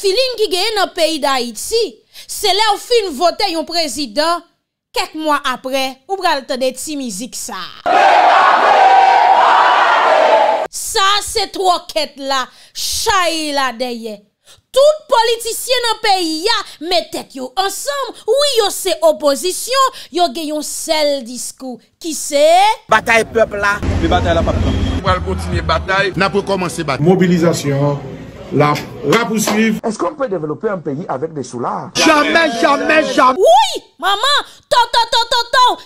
Filin ki geye nan peyi da iti, se lè ou fin vote yon prezident, kek mwa apre, ou pral tade ti mizik sa. Mèk apre, pral apre. Sa, set roket la, chaye la deye. Tout politisye nan peyi ya, mette yo ansam, ou yo se opozisyon, yo geyon sel diskou. Ki se? Batae pepla. Le batae la papla. Mwal kontine batae, nan pou komanse batae. Mobilizasyon. Mwan. la, la Est-ce qu'on peut développer un pays avec des soulards Jamais, jamais, jamais. Oui, maman, Tant.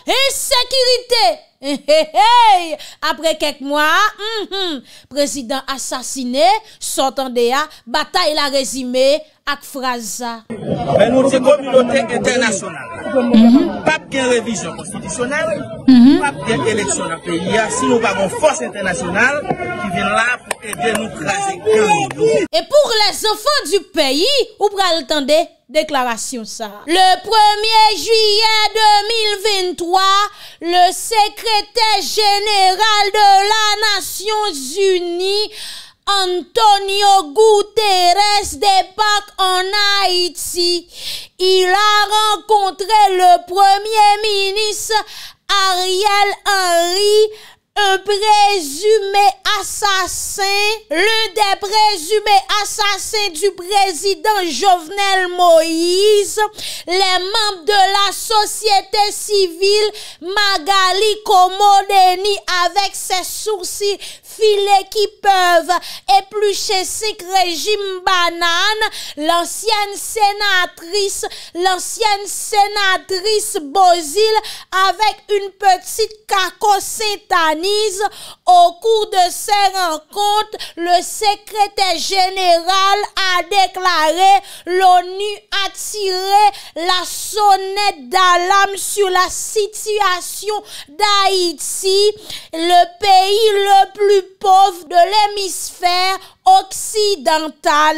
insécurité. Hei, hei, hei, apre kek mwa, mhm, mhm, prezident asasine, sotande ya, batay la rezime, ak fraze sa. Ben nou diye komilote internasyonale, mhm. pape gen revijon konstitusyonale, mhm. pape gen eleksyonate. Ya si nou vagon fos internasyonale ki vin la pou edye nou traze gen mounou. E pou les enfans du peyi, ou pral tende? déclaration ça. Le 1er juillet 2023, le secrétaire général de la Nation Unie Antonio Guterres débarque en Haïti. Il a rencontré le premier ministre Ariel Henry un présumé assassin, l'un des présumés assassins du président Jovenel Moïse, les membres de la société civile Magali Komodeni avec ses sourcils filets qui peuvent éplucher cinq régimes bananes. L'ancienne sénatrice, l'ancienne sénatrice Bozil avec une petite cacosétanise. Au cours de ces rencontres, le secrétaire général a déclaré l'ONU a tiré la sonnette d'alarme sur la situation d'Haïti, le pays le plus pauvres de l'hémisphère occidental.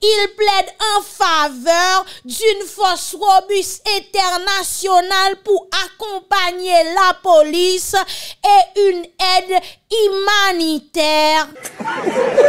Il plaide en faveur d'une force robuste internationale pour accompagner la police et une aide humanitaire.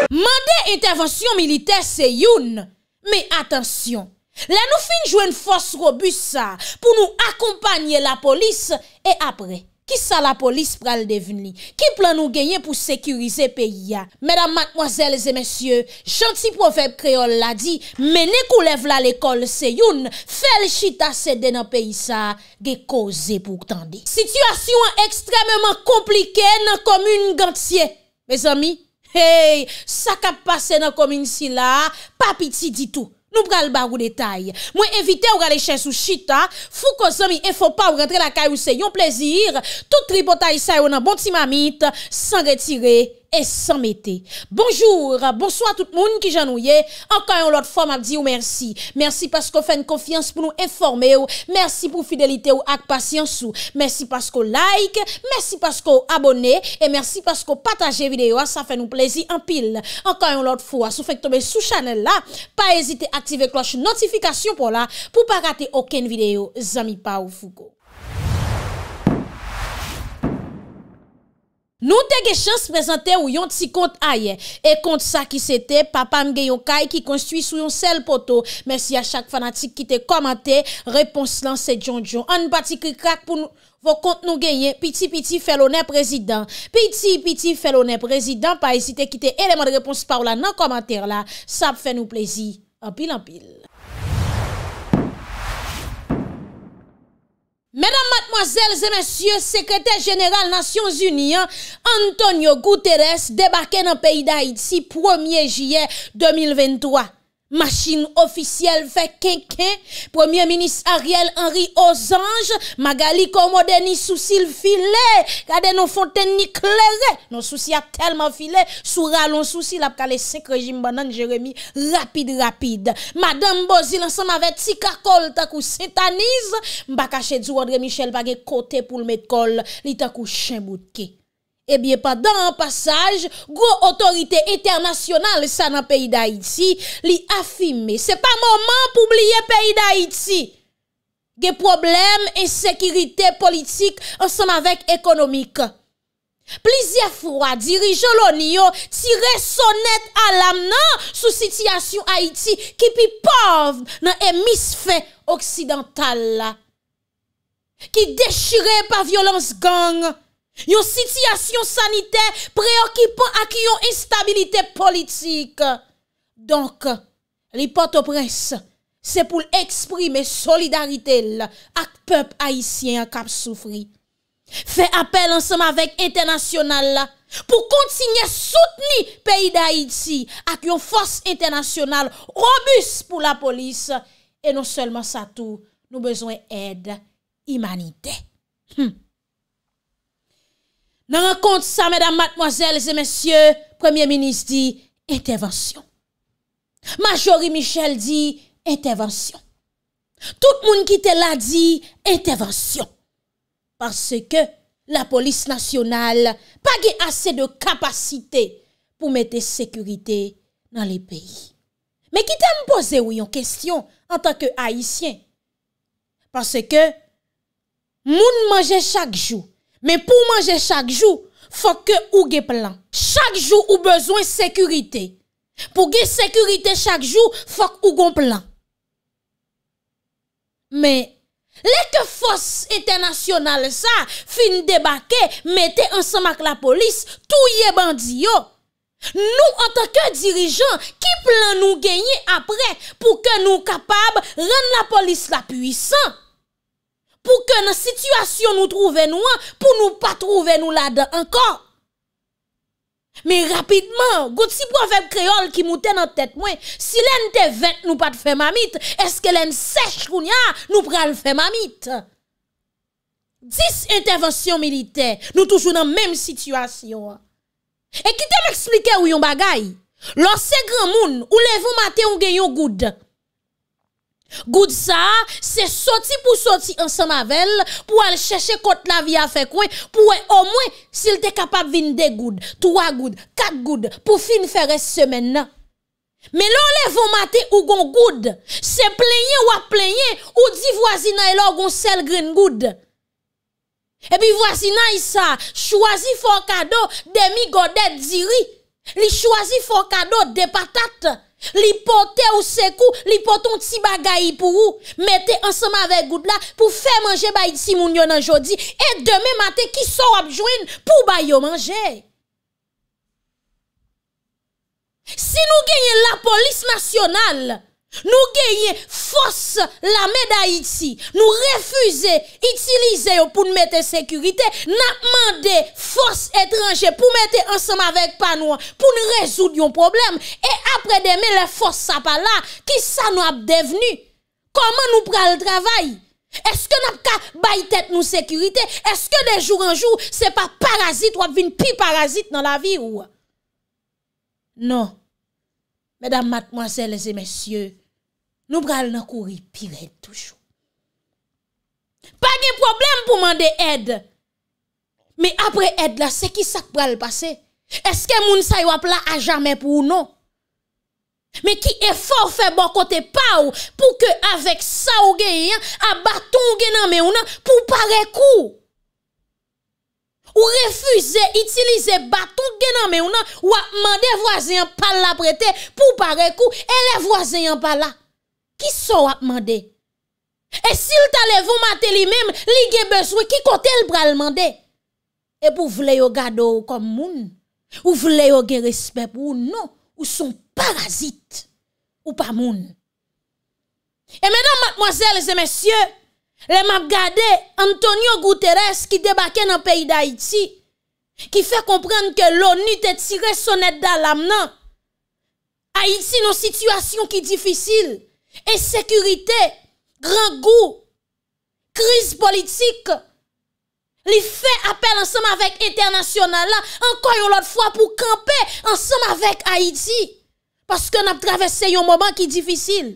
Mandé intervention militaire, c'est youn, Mais attention, là nous fin jouer une force robuste pour nous accompagner la police et après. Ki sa la polis pral devini? Ki plan nou genye pou sekurize peyi ya? Mèdam matmoazèl zè mèsyè, janti profèb kreol la di, mène kou lev la l'ekol se youn, fel chita sè de nan peyi sa, ge koze pou ktandi. Sityasyon ekstremèman komplike nan komoun gantye, mèz amy. Hey, sakap pase nan komoun si la, papiti ditou. Nou pral bar ou detay. Mwen evite ou gale chen sou chita. Fou ko zomi, efo pa ou rentre la kay ou se yon plezir. Tout tri potay sa yo nan bonti mamit. San retire. E san mette. Bonjour, ah, bonsoit tout moun ki janou ye. Enkanyon lot fwa m ap di ou mersi. Mersi pasko fèn konfians pou nou informe ou. Mersi pou fidelite ou ak pasyans ou. Mersi pasko like. Mersi pasko abone. E mersi pasko pataje videyo. Sa ah, fè nou plezi an pil. Enkanyon lot fwa. Sou fèk tobe sou chanel la. Pa ezite aktive kloche notifikasyon pou la. Po pa rate oken videyo. Zami pa ou fugo. Nou te ge chans prezante ou yon ti kont aye. E kont sa ki sete, papam gen yon kay ki konstuit sou yon sel poto. Mersi a chak fanatik ki te komante, repons lan se djon djon. An bati ki krak pou nou kont nou genye, piti piti felonè prezident. Piti piti felonè prezident, pa esite ki te eleman de repons pa ou la nan komante la. Sa ap fè nou plezi, apil apil. Mèdam matmoazèl zè mèsyè, Sekretè Genèral Nasyon Zuniyan, Antonio Gouterès, debakè nan peyi d'Haïti, 1è jyè 2023. Machin ofisyel fe kenken, premier minis ariel Henri Osange, magali komode ni soucil file, kade nou fonten ni kleze, nou soucil ap telman file, soural nou soucil ap kale sek rejim banan jeremi rapide rapide. Madame Bozy lan sa ma vet si kakol takou setanize, mbakache dzu wadre michel vage kote pou lme kol, li takou chen boutke. Ebyen pa, dan an pasaj, gwo otorite eternasyonal sa nan peyi da iti, li afime, se pa mouman pou bliye peyi da iti, ge problem e sekirite politik ansan avèk ekonomik. Plizye fwa dirijolon yo, tire sonet alam nan sou sityasyon a iti, ki pi pov nan emis fe oksidental la, ki dechire pa violans ganga, Yon sityasyon sanite preokipan ak yon instabilite politik. Donk, li potopres, se pou l eksprime solidarite l ak pep Haitien ak ap soufri. Fe apel ansenman vek internasyonal la pou kontinye soutni peyi d'Haiti ak yon fos internasyonal robus pou la polis. E non selman sa tou, nou bezwen ed, imanite. Hm. Nan an kont sa, madame, mademoiselles et messieurs, premier ministre dit, intervention. Majorie Michel dit, intervention. Tout moun ki te la dit, intervention. Parce que la police nationale pa ge ase de kapasite pou mete sekurite nan le peyi. Me ki te m pose ou yon kestyon an tanke haisyen. Parce que moun manje chak jou Men pou manje chak jou, fok ke ou ge plan. Chak jou ou bezwen sekurite. Pou ge sekurite chak jou, fok ou gon plan. Men, leke fos etenasyonal sa, fin debake, mette ansamak la polis, touye bandiyo. Nou anta ke dirijan, ki plan nou genye apre pou ke nou kapab ren la polis la pwisan. pou ke nan situasyon nou trouve nou an, pou nou pa trouve nou la dan ankon. Me rapidman, gout si pou aveb kreol ki mouten nan tet mwen, si len te vet nou pa te fe mamit, eske len sech kounya, nou pral fe mamit. Dis intervensyon milite, nou toujou nan menm situasyon. E kitem ekslike ou yon bagay, lor se gran moun, ou levou mate ou gen yon gouda. Goud sa se soti pou soti an se mavel pou al cheshe kont la vi a fekwen pou e o mwen sil te kapap vinde goud, 3 goud, 4 goud pou fin fere semen nan. Me lon le von mate ou gon goud, se plenye ou a plenye ou di wazina e lo gon sel grin goud. E bi wazina y sa chwazi fon kado de mi godet ziri, li chwazi fon kado de patate. li pote ou sekou, li poton ti bagay pou ou, mette ensemble avec Goudla pour faire manger bay ti moun yo jodi et demain matin qui so ap pour bay yo manger. Si nous gagnons la police nationale, nous gagnons force la d'Haïti. Nous refusons d'utiliser pour nous mettre sécurité. Nous demandons force étrangère pour mettre ensemble avec nous pour nous résoudre un problème. Et après d'aimer les forces sont pas là. Qui ça nous a devenu? Comment nous prenons le travail? Est-ce que nous avons pas tête nous sécurité? Est-ce que de jour en jour, ce n'est pas parasite ou une pi parasite dans la vie? Ou? Non. Madame, mademoiselles et messieurs, nou pral nan kouri piret toujou. Pa gen problem pou mande ed. Me apre ed la, se ki sak pral pase? Eske moun sa yo ap la a jamen pou ou nou? Me ki efor fe bon kote pa ou pou ke avek sa ou ge yon, a baton gen nan me ou nan pou parek ou? Non, ou refuse utiliser bâton gen mais on ou a demandé voisin pas la prêter pour pareil coup et les voisins pas là qui sont a mandé et s'il t'a vous maté même li gen besoin qui côté le bras demander et pour vle yo gado comme moun ou vle yo gen respect pour non ou sont parasites ou pas moun et mesdames mademoiselles et messieurs Le map gade Antonio Guterres ki debake nan peyi d'Haïti Ki fe komprende ke l'ONU te tire sonet da lam nan Haïti nou situasyon ki difisil Esekurite, rangou, kriz politik Li fe apel ansam avèk internasyonan la Anko yon lot fwa pou kampe ansam avèk Haïti Paske nap travesse yon mouman ki difisil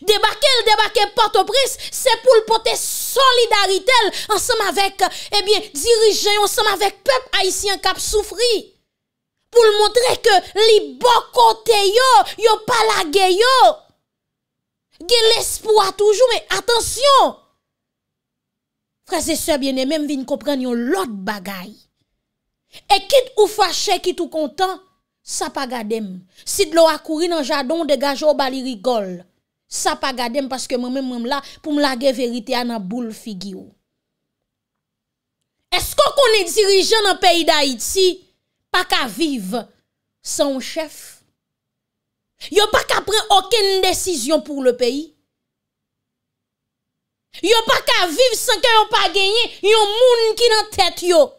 Débake, débake, porte-prise, se pou l'pote solidaritel, ansem avek eh dirijen, ansem avek pep haisyen kap soufri. Pou l'montre ke li bokote yo, yo palage yo. Ge l'espoa toujou, men, atensyon. Frase sebyen, e menm vin kompren yon lot bagay. E kit ou fache, kit ou kontan, sa pa gadem. Si dlo akouri nan jadon, degajou bali rigol. ça pas garder parce que moi-même là pour me la vérité à la boule figure. Est-ce qu'on est dirigeant dans le pays d'Haïti pas qu'à vivre sans chef? Yo pas qu'à prendre aucune décision pour le pays. Yo pas qu'à vivre sans que yon pas gagné yon moun qui dans tête yo.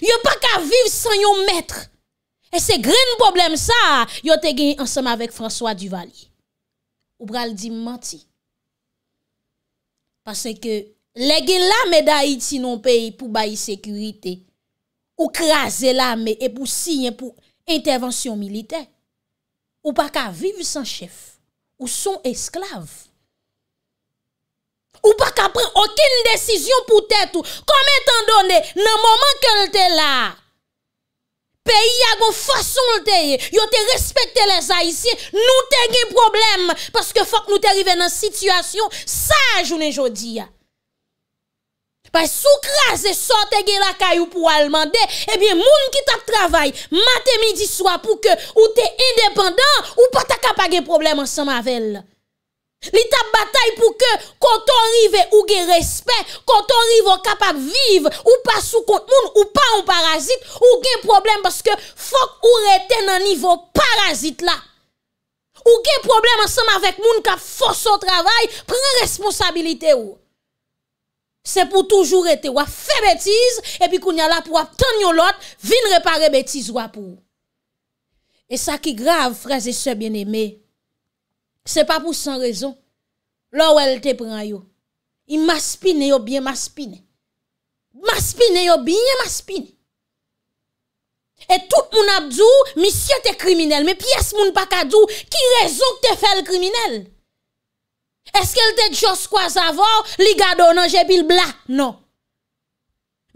Yo pas qu'à vivre sans yon maître. Et c'est grand problème ça, yo te gagné ensemble avec François Duvalier. Ou pral di manti. Pase ke le gen la me da iti non peyi pou bayi sekurite. Ou kraze la me e pou signe pou intervensyon milite. Ou pa ka vive san chef. Ou son esklave. Ou pa ka pren okin desisyon pou tetou. Kome tan done nan moman ke lte la. peyi agon fason lteye, yo te respekte le zayisyen, nou tege problem, paske fok nou te rive nan sityasyon, saj ou ne jodi ya. Bay sou kras se sotege lakay ou pou alman de, ebyen moun ki tap travay, mate midi swa pou ke ou te independant, ou pa ta kapage problem ansan mavel. L'étape tap bataille pour que quand on arrive ou gen respect, quand on arrive capable de vivre ou pas sous compte ou pas en parasite ou gen problème parce que faut ou rete nan niveau parasite là. Ou gen problème ensemble avec moun qui force au travail, prend responsabilité ou. C'est pour toujours être ou faire bêtise et puis qu'on y a là pour attendre l'autre, venir réparer bêtise ou pour. Et ça qui grave frères et sœurs bien-aimés c'est pas pour sans raison. Là où elle te prend yo. Il m'a spiné bien m'a spiné. M'a spiné bien m'a spiné. Et tout mon a dit monsieur t'es criminel mais pièce moun pas ka dou qui raison que t'es fait le criminel. Est-ce qu'elle t'a juste quoi avant li gado non j'ai bla non.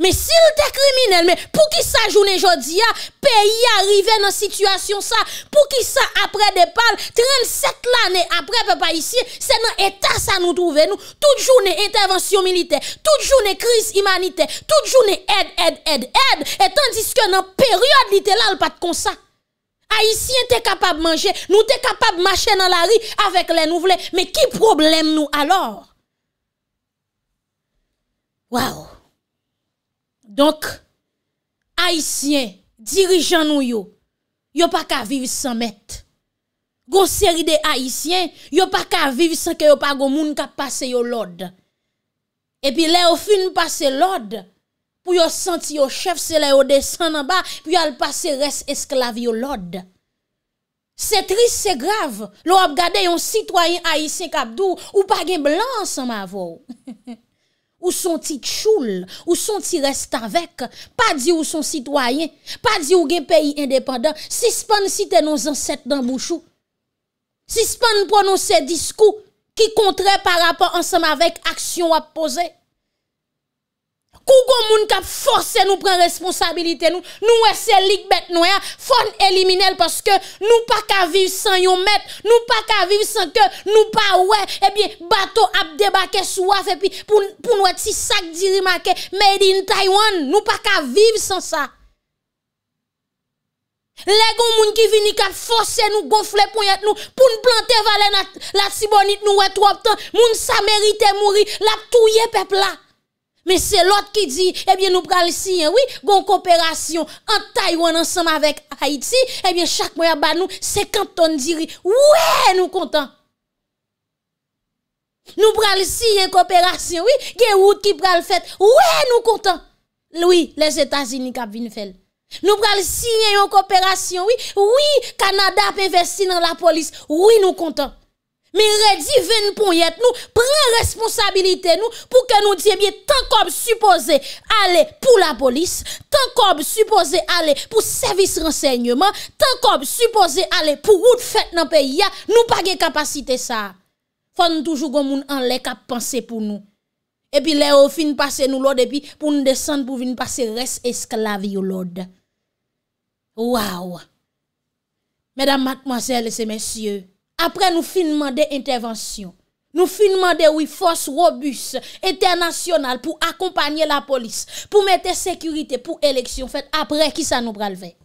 Mè si l te krimine, mè pou ki sa jounen jodi a, ah, peyi a rive nan situasyon sa, pou ki sa apre depal, 37 l ane apre pe pa isi, se nan etas a nou touve nou, tout jounen intervensyon milite, tout jounen kriz imanite, tout jounen ed, ed, ed, ed, et tandiske nan peryode li te lal pat konsa. A isi en te kapab manje, nou te kapab mache nan la ri, avèk le nou vle, mè ki problem nou alor? Waouh! Yonk, haisyen, dirijan nou yo, yo pa ka viv san met. Gon seri de haisyen, yo pa ka viv san ke yo pa go moun ka pase yo lod. Epi le yo fin pase lod, pou yo santi yo chef se le yo desen nan ba, pou yo al pase res esklav yo lod. Se tris se grav, lo ap gade yon sitwayen haisyen kapdou, ou pa gen blan san ma vò. Ou son ti tchoul, ou son ti reste avek, pa di ou son sitwayen, pa di ou gen peyi indepanda, si span si te nou zanset nan bouchou, si span pou nou se diskou ki kontre par rapport ansem avek aksyon ap posey, kou goun moun kap force nou pren responsabilite nou, nou wè se lik bet nou ya, fon elimine l paske nou pa ka vive san yon met, nou pa ka vive san ke nou pa wè, e bie bato ap debake sou af epi pou nou wè ti sak diri make made in Taiwan, nou pa ka vive san sa. Lè goun moun ki vini kap force nou gofle pou yèt nou, pou nou plante valen la si bonit nou wè tro ap tan, moun sa merite mouri, lap tou ye pepla. Mais c'est l'autre qui dit, eh bien, nous prenons signe, hein, oui, une coopération en Taïwan ensemble avec Haïti, eh bien, chaque mois, bah, nous 50 tonnes de riz. Oui, nous contents. Nous prenons signe hein, une coopération, oui, il qui qui fait. nous contents. Oui, les États-Unis qui viennent faire. Nous prenons signe hein, une coopération, oui, oui, Canada peut investir dans la police. Oui, nous contents. mi redi ven pou yet nou, pren responsabilite nou, pou ke nou diye, tan kob suppose ale pou la polis, tan kob suppose ale pou servis rensegnman, tan kob suppose ale pou gout fèt nan peyi ya, nou pa ge kapasite sa, fon toujou goun moun an lek ap panse pou nou, epi le ou fin pase nou lode, epi pou nou desen pou fin pase res esklav yo lode, waw, medan matmasele se mensyye, Après, nous finissons des interventions. Nous finissons des oui, force robuste internationale pour accompagner la police, pour mettre sécurité pour élection faite après qui ça nous pralvé.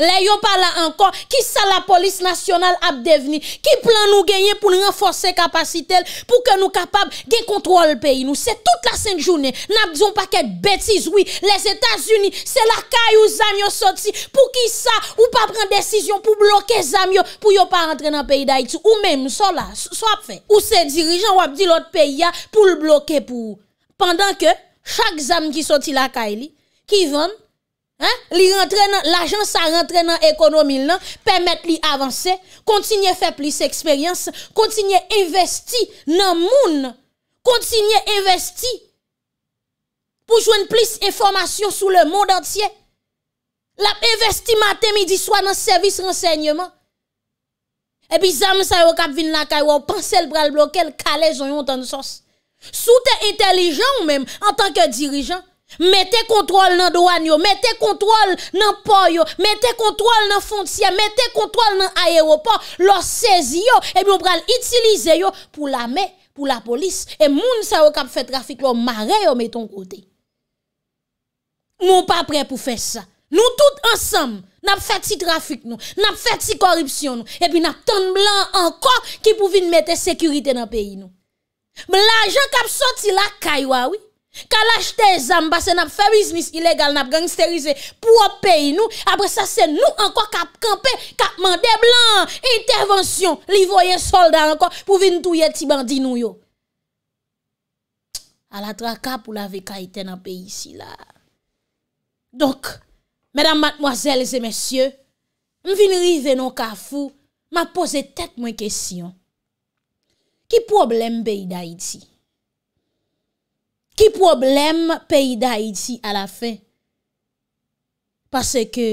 Les yon pas là encore. Qui ça la police nationale a devenu? Qui plan nous gagner pour renforcer capacité pour que nous capables de contrôler le pays? Nous, c'est toute la sainte journée. N'a pas paquet bêtises, oui. Les États-Unis, c'est la caille où Zamio sorti. Pour qui ça? Ou pas prendre décision pour bloquer Zamio pour yon pas rentrer dans le pays d'Haïti? Ou même, ça là, soit fait. Ou ces dirigeant ou dit l'autre pays pour le bloquer pour. Pendant que chaque zam qui sorti la caille, qui vend, L'agent sa rentre nan ekonomi nan, permette li avanse, kontinye fepli se eksperyans, kontinye investi nan moun, kontinye investi, pou jwen plis informasyon sou le moun dantye. Lap investi maten mi di swa nan servis rensegnman. Epi zanm sa yo kap vin la kayo, panse l bral bloke, l kale zon yon tan sos. Sou te intelijan ou men, an tanke dirijan, Mettez contrôle dans douane mettez contrôle dans port mettez contrôle dans frontière, mettez contrôle dans aéroport, Le saisir. et eh puis on va utiliser pour pour l'armée, pour la police et moun sa qui k'ap fait trafic leur maré yo mettons côté. Nous pas prêt pour faire ça. Nous tous ensemble, n'a fait si trafic nous, n'a fait si corruption nous et puis n'a tant blanc encore qui pouvait mettre sécurité dans pays nous. L'argent k'ap sorti la caille oui. Kalache te zamba se nap fe biznis ilegal nap gangsterize Pou ap peyi nou Apre sa se nou anko kap kampe Kapman de blan Intervention Livoyen solda anko Pou vin touye ti bandi nou yo Alatra kap ou la ve ka ite nap peyi si la Donk Medan matmoazel ze mesye M vin rive nou kafou Ma pose tet mwen kesyon Ki problem be yi da iti Ki problem peyi da iti a la fin? Pase ke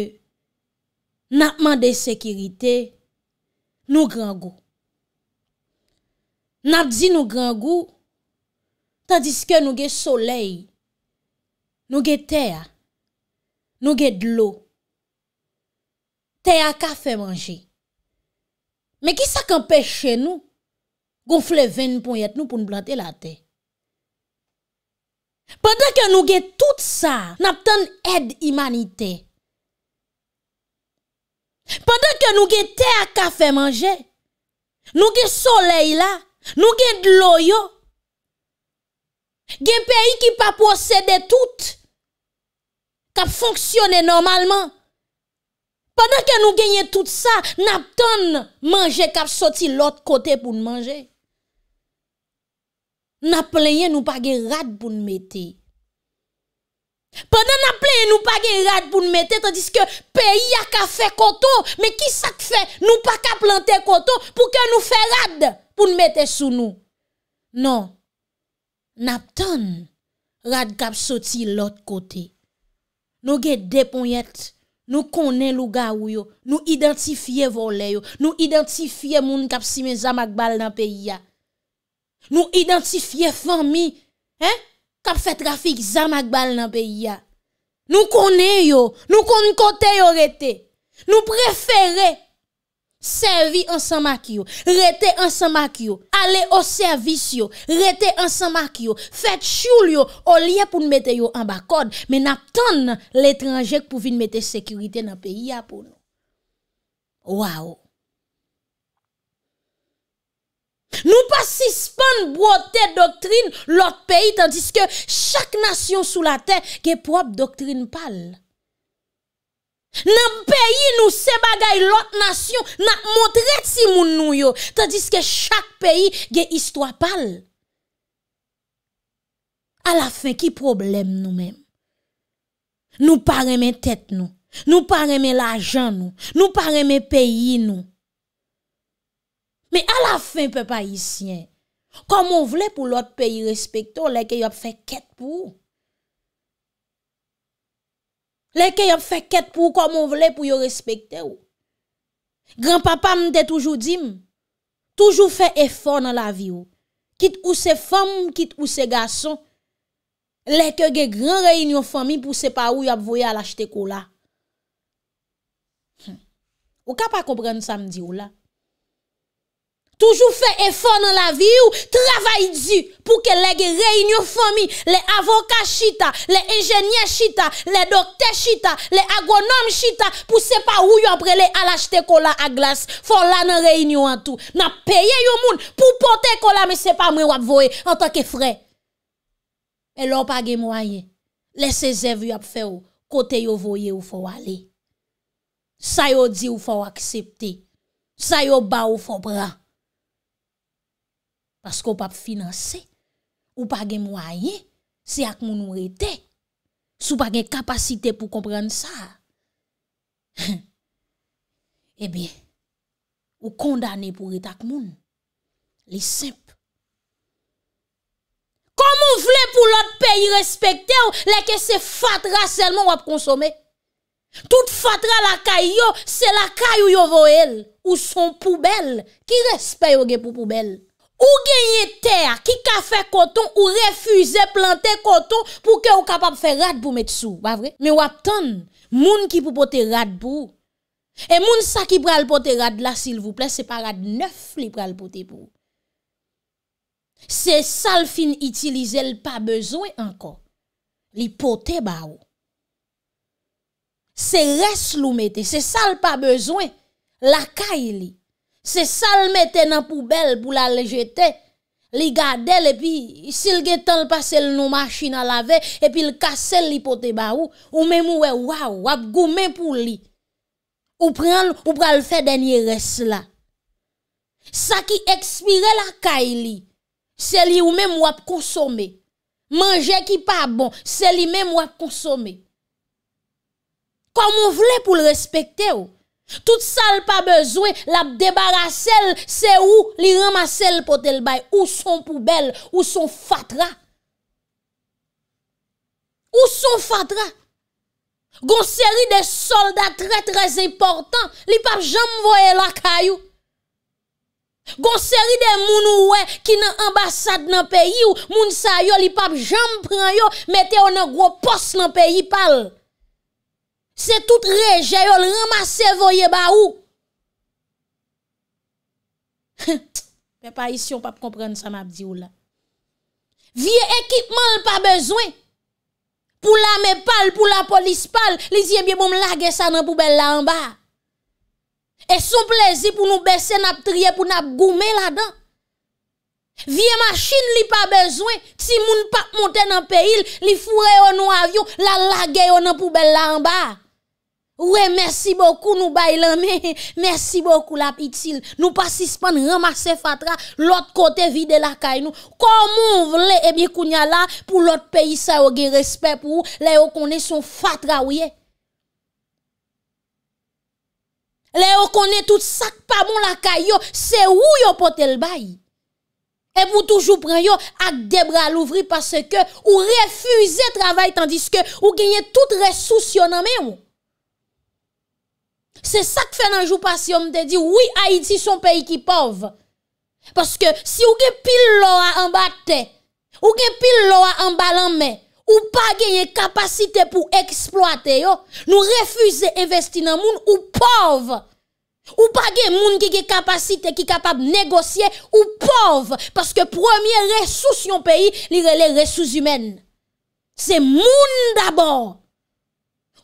Natman de sekirite Nou grangou Natzi nou grangou Tadiske nou ge solei Nou ge teya Nou ge dlo Teya ka fe manje Me ki sa kan peche nou Gonfle ven pou yat nou pou nou blante la tey Pendan ke nou gen tout sa, nap ton ed imanite. Pendan ke nou gen te a kafe manje, nou gen soley la, nou gen dlo yo, gen peyi ki pa posede tout, kap fonksyone normalman. Pendan ke nou genye tout sa, nap ton manje kap soti lot kote pou nan manje. na plenye nou pa ge rad pou nou mette. Pendan na plenye nou pa ge rad pou nou mette, tandis ke peyi a ka fe koto, me ki sa te fe nou pa ka plante koto, pou ke nou fe rad pou nou mette sou nou. Non, na ton rad kap soti lot kote. Nou ge depon yet, nou konen luga ou yo, nou identifiye vole yo, nou identifiye moun kap si men zamak bal nan peyi ya. Nous identifier famille, hein, qui fait trafic zamak bal dans pays Nous connaissons, nous connaissons côté yo Nous préférons servir ensemble avec yo, rester ensemble avec yo, aller au service yo, rester ensemble avec yo, faites choul yo au lieu pour nous mettre yo en bas code, mais n'attend l'étranger pour venir mettre sécurité dans le pays pour nous. Waouh. Nou pa sispon bote doktrin lot peyi Tandis ke chak nasyon sou la ten Ge prop doktrin pal Nan peyi nou se bagay lot nasyon Nan motret si moun nou yo Tandis ke chak peyi ge istwa pal A la fin ki problem nou men Nou pa reme tet nou Nou pa reme la jan nou Nou pa reme peyi nou Me a la fin pe pa isyen. Komon vle pou lot pe yi respekto, lè ke yop fe ket pou. Lè ke yop fe ket pou, komon vle pou yo respekte ou. Gran papa mte toujou di m. Toujou fe efor nan la vi ou. Kit ou se fom, kit ou se gason. Lè ke ge gran reynyon fomi pou se pa ou yop voye al achete kou la. Ou ka pa kompren sa mdi ou la? Toujou fe e fon nan la vi ou, travay di pou ke lege reinyo fomi, le avoka chita, le enjenye chita, le dokte chita, le agonome chita, pou sepa ou yo apre le alashte kola a glas, fon lan reinyo an tou. Na peye yo moun pou pote kola, me sepa mwen wap voye an toke fre. E lopage mwa ye, lese zevi wap fe ou, kote yo voye ou fo wale. Sa yo di ou fo aksepti, sa yo ba ou fo bra, Asko ou pa pou finanse, ou pa gen mwaye, se ak moun ou rete, sou pa gen kapasite pou komprende sa. Ebe, ou kondane pou rete ak moun, li semp. Kom ou vle pou lot peyi respekte ou, leke se fatra selman wap konsome. Tout fatra lakay yo, se lakay ou yo voel, ou son poubel, ki respeyo gen pou poubel. Ou genye ter ki kafe koton ou refuze plante koton pou ke ou kapap fe rad pou met sou, ba vre? Me wap ton, moun ki pou pote rad pou. E moun sa ki pral pote rad la, sil vou ple, se pa rad neuf li pral pote pou. Se sal fin itilize l pa bezwen anko. Li pote ba ou. Se res lou mette, se sal pa bezwen, la ka ili. Se sal mette nan poubel pou la le jete, li gadele, epi sil gen tanl pase l nou machina lave, epi l kase l li pote ba ou, ou men mou we waw, wap goumen pou li. Ou pren, ou pral fè denye res la. Sa ki ekspire la kay li, se li ou men mou wap kousome. Mange ki pa bon, se li men mou wap kousome. Kom moun vle pou l respekte ou. Tout sa l pa bezwe, la debarase l, se ou li ramase l potel bay, ou son poubel, ou son fatra. Ou son fatra. Gon seri de soldat tre trez important, li pap jam voye l akayou. Gon seri de moun ouwe ki nan ambasad nan peyi ou moun sayo, li pap jam preyo, mette ou nan gro pos nan peyi pal. c'est tout rejet yo le ramasser voyer baou. Hum, mais pas ici on pas comprendre ça m'a dit ou là. Vieux équipement pas besoin. Pour l'armée pâle, pour la police pâle, les bien bon laguer ça dans poubelle là en bas. Et son plaisir pour nous baisser nous trier pour nous goumer là-dedans. Vie machine li pas besoin. si moun pas monte nan pays, li fure yon nou avions, la lage yon nan poubelle la en bas oui, merci beaucoup, nous bailons, merci beaucoup, la utile. Nous pas suspendre, ramasser fatra, l'autre côté vide la caille nous. Comment vous voulez, eh bien, qu'on là, pour l'autre pays, ça, au respect pour vous, là, on connaît son fatra, oui. Là, on connaît tout ça, pas bon la caille, c'est où yo pote le bail. Et vous toujours prendre yo, des bras l'ouvrir parce que, ou refusez travail, tandis que, ou gagnez toute ressource, avez même. C'est ça que fait dans jour de on te dit, oui, Haïti, son pays qui pauvre. Parce que si vous avez pile l'eau en bas ou pile en bas mais ou pas gagner capacité pour exploiter nous refusons d'investir dans le monde ou pauvre. Ou pas gen monde qui gen capacité qui capable négocier ou pauvre parce que premier ressource yon pays, li les ressources humaines. C'est monde d'abord.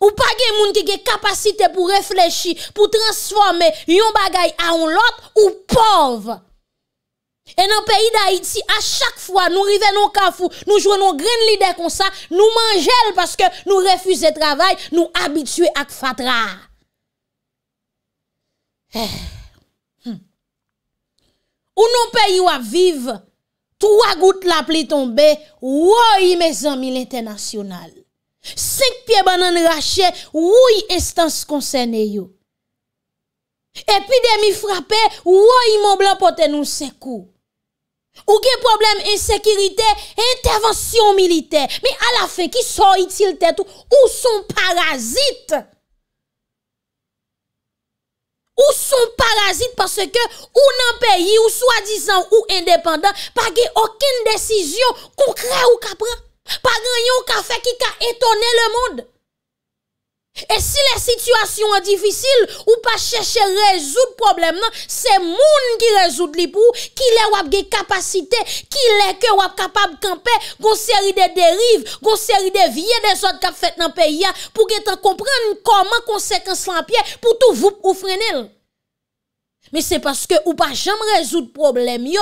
Ou pa gen moun ki gen kapasite pou reflechi, pou transforme yon bagay a on lot ou pov. E nan peyi da Haiti, a chak fwa nou rive non kafou, nou jwennon gren lide kon sa, nou manjel paske nou refuse travay, nou abitue ak fatra. Eh. Hmm. Ou nan peyi waviv, tou wagout la plitonbe, ou woyi mezan milite nasyonal. 5 piye banan rache, wou yi estans konsene yo. Epidemi frape, wou yi moun blan pote nou sekou. Ou gen problem ensekiritè, intervensyon milité. Me ala fe ki so itil tètou, ou son parazit. Ou son parazit parce ke ou nan peyi, ou swa disan ou indépendant pa gen okèn desisyon kou kre ou kapran. Pas grand café qui a étonné le monde. Et si les situations sont difficiles ou pas chercher à résoudre problème, c'est monde qui résout les pour, qui les des capacité, qui les que wap capable camper, gon série de dérives, gon série de vie des autres qui fait dans le pays, pour que tu comprennes comment conséquence en pied pour tout vous ou freiner. Mais c'est parce que ou pas jamais résoudre problème yo,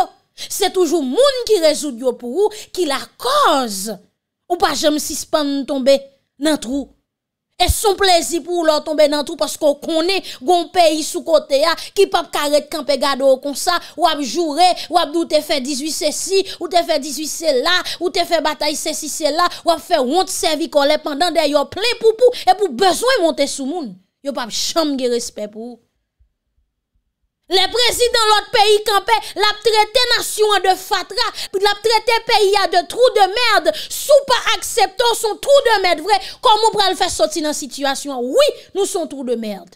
c'est toujours monde qui résout yo pour qui la cause. Ou pa jem si span tombe nan trou. E son plezi pou ou lor tombe nan trou. Pasko konen gon peyi sou kote ya. Ki pap karet kanpe gado kon sa. Ou ap jure. Ou ap nou te fe 18 se si. Ou te fe 18 se la. Ou te fe batay se si se la. Ou ap fe want servi kole. Pendan de yo ple pou pou. E pou bezwen monte sou moun. Yo pap chanm ge respe pou. Le prezident lot peyi kampe, la ptrete nasyon an de fatra, la ptrete peyi an de trou de merd, sou pa akseptan, son trou de merd vre, kon mou pral fè sotsi nan situasyon an. Oui, nou son trou de merd.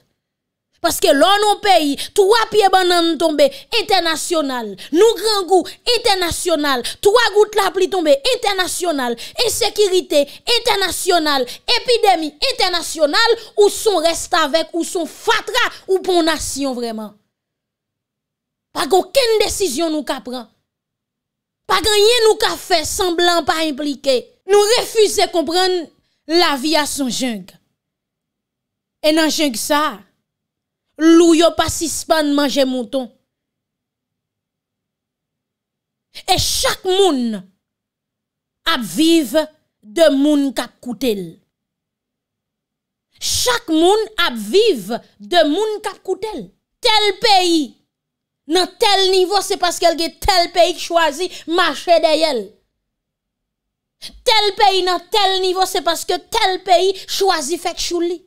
Paske lon nou peyi, 3 piye ban nan tombe, internasyonal. Nou gran gou, internasyonal. 3 gou tla pli tombe, internasyonal. Ensekirite, internasyonal. Epidemi, internasyonal. Ou son resta vek, ou son fatra, ou pon nasyon vreman. pa gen ken desisyon nou ka pran, pa gen yen nou ka fè, semblan pa implike, nou refuse kompran la vi a son jeng. E nan jeng sa, lou yo pasis pa nan manje mouton. E chak moun, ap vive de moun kap koutel. Chak moun ap vive de moun kap koutel. Tel peyi, Nan tel nivou, se paske el ge tel peyi k chwazi, mache dey el. Tel peyi nan tel nivou, se paske tel peyi chwazi fek chou li.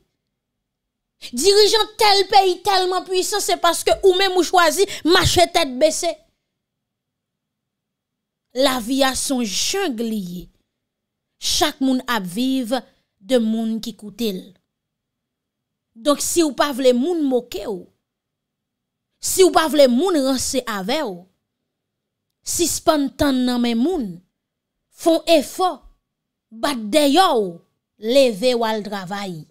Dirijan tel peyi telman pwisan, se paske ou men mou chwazi, mache tet besè. La vi a son jeng liye. Chak moun ap vive de moun ki koute il. Donk si ou pa vle moun mouke ou, Si ou pa vle moun rase ave ou, si span tan nan men moun, fon efo, bat deyo ou, leve ou al travay.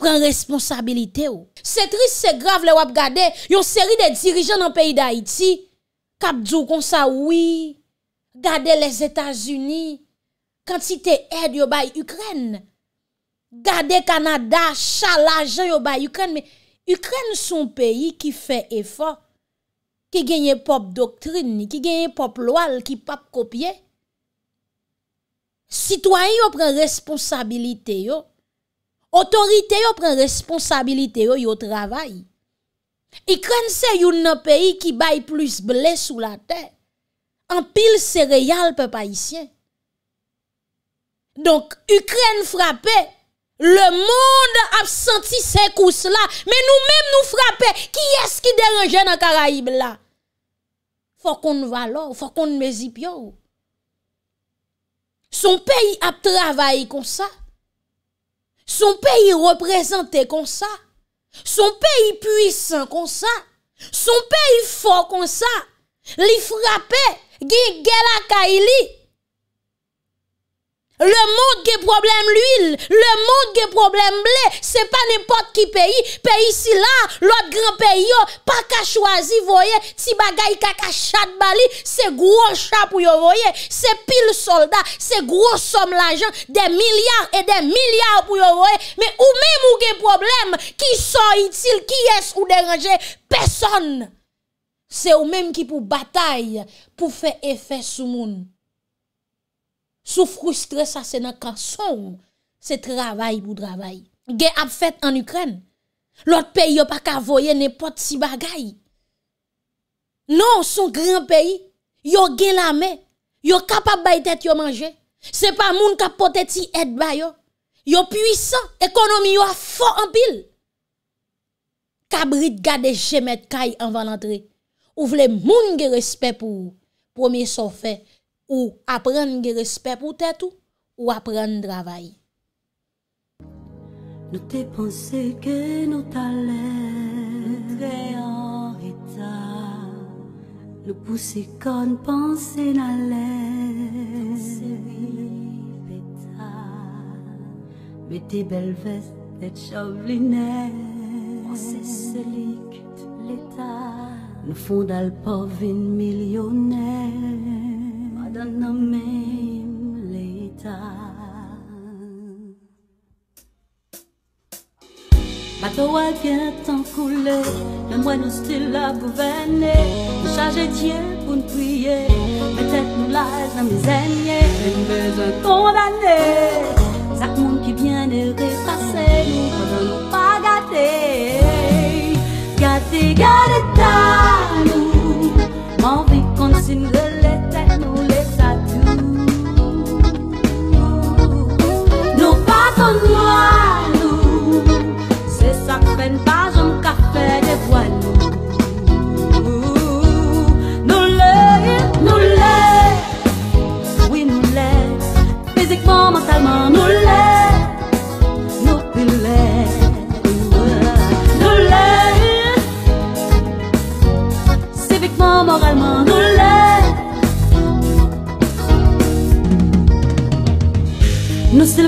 Pren responsabilite ou. Se tris se grav le wap gade, yon seri de dirijan nan peyi da Haiti, kap djou kon sa oui, gade les Etats-Unis, kantite ed yo bay Ukren, gade Kanada, chal ajen yo bay Ukren, Ukraine son pays qui fait effort, qui gagne pop doctrine, qui gagne pop loi, qui pas copier. Citoyens prend responsabilité, Autorités Autorité responsabilité, yo, travail. Ukraine c'est un pays qui baille plus blé sous la terre. En pile céréales, peuple haïtien. Donc, Ukraine frappée, le monde a senti ces coups là, mais nous-mêmes nous frappons. Qui est-ce qui dérangeait dans Caraïbes là? Faut qu'on valore, faut qu'on mesure. Son pays a travaillé comme ça. Son pays représenté comme ça. Son pays puissant comme ça. Son pays fort comme ça. Li frappé, gè la kaili. Le monde qui a problème l'huile, le monde qui a problème blé, c'est pas n'importe qui pays. Pays Ici, là, l'autre grand pays, pas qu'à choisir, voyez, si bagaille kaka chat bali, c'est gros chat pour vous, voyez, c'est pile soldat, c'est gros somme l'argent, des milliards et des milliards pour vous, voyez. Mais ou même ou des problèmes, qui sont utile, qui est ou déranger personne. C'est ou même qui pour bataille, pour faire effet le monde. Sou frustre sa se nan kanson Se travay pou travay Ge ap fet an Ukren Lot peyo pa ka voye ne pot si bagay Non son gran peyi Yo gen la me Yo kapap bay tet yo manje Se pa moun ka poteti et bayo Yo pwisan Ekonomi yo a fon an pil Kabrit gade jemet kaj an van antre Ou vle moun ge respet pou Premier sofer Ou apren grespe pou tetou Ou apren dravay Nou te ponsen ke nou talen Nou tre an rita Nou ponsen kon ponsen alen Ton seri veta Meti bel vest et chavline Ponsen selik tout l'eta Nou fondal povin milyonel dans le même l'état. Bateau a bien tant coulé, le moine style a gouverné, chargé Dieu pour nous prier, peut-être nous l'aise dans mes aînés, nous maison condamnée, chaque monde qui vient de repasser, nous pouvons pas gâter, gâter, gâter gâter, nous, envie qu'on signe Donne-moi noir, c'est ça que pas, j'en café des voiles.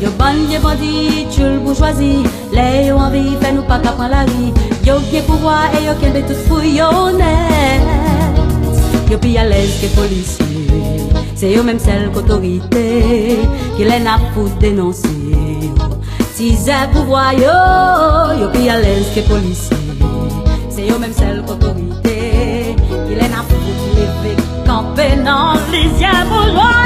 Yo bon, yo tu bourgeoisie Les yo envie, fais nous pas la vie Yo pour pouvoir et yo kembe tout fouillonnette Yo pis à l'aise que policier C'est yo même celle qu'autorité Qui les n'a pour dénoncer Si c'est pouvoir yo, yo pis à l'aise que policier C'est yo même celle qu'autorité Qui les n'a pour lever non, les yeux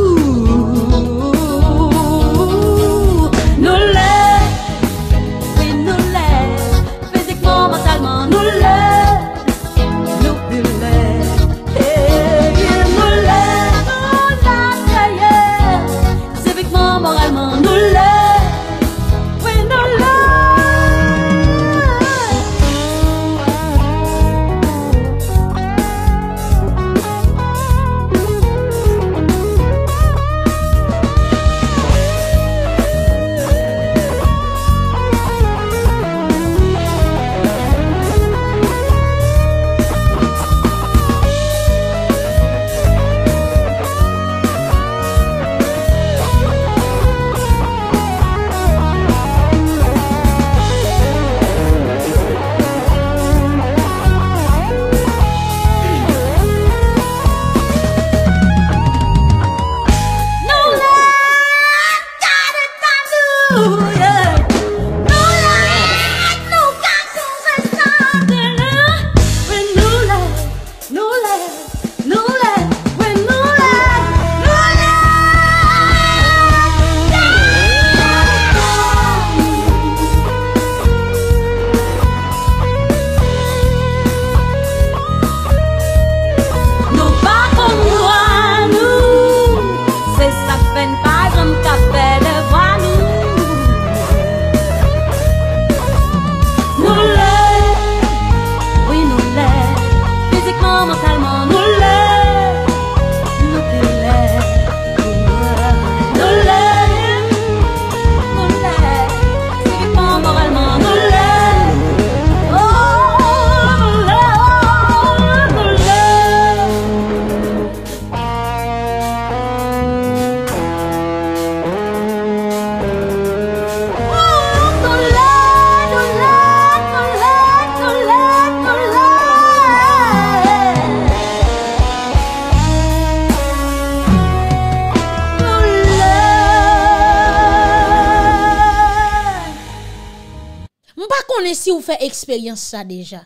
ça déjà.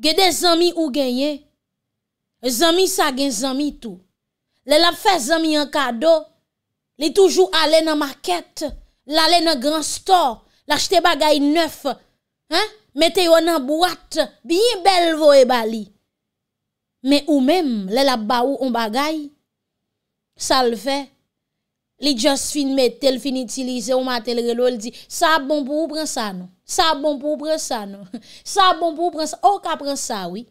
Gen des amis ou gagné. Zami ça gen zami tout. Les la fait zami en cadeau. Les toujours aller dans market, l'aller dans grand store, l'acheter bagay neuf. Hein? Mettez yo dans boîte, bien belle voye bali. Mais ou même, les la ba ou on bagay, ça le fait Li just fin met, tel fin itilize ou ma tel relo, li di, sa bon pou ou pren sa nou? Sa bon pou ou pren sa nou? Sa bon pou ou pren sa nou? Ou ka pren sa oui?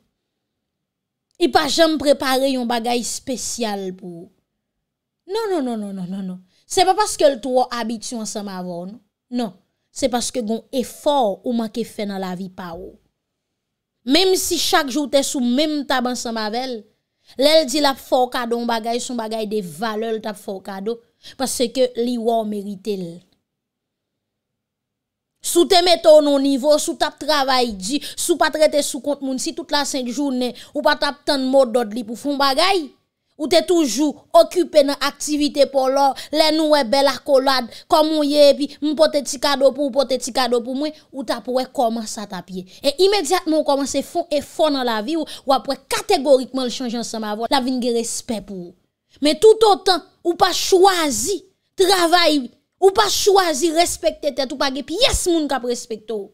I pa jem prepare yon bagay spesyal pou ou. Non, non, non, non, non, non. non. Se pa paske l'tro habityon sa ma vò nou? Non. Se paske gon efor ou ma ke fe nan la vi pa ou. Mem si chak jou te sou mem taban sa ma vel, le li di la fò kado ou bagay sou bagay de vale ou ta fò kado, Pase ke li wou merite li. Sou te meto nou nivou, sou tap travay di, sou pa trete sou kont moun si tout la senk jounen, ou pa tap ten mou dod li pou foun bagay, ou te toujou okype nan aktivite pou lor, len nou e bel akolad, kon moun ye e pi, moun pote ti kado pou, moun pote ti kado pou mwen, ou tap wè koman sa tap ye. E imediat moun koman se foun e foun nan la vi wou, wou apwe kategorikman l chanjansan ma vò, la vin ge respè pou wou. Mais tout autant, ou pas choisi travail, ou pas choisi respecter tête, ou pas de pièces moun kap respecto. ou.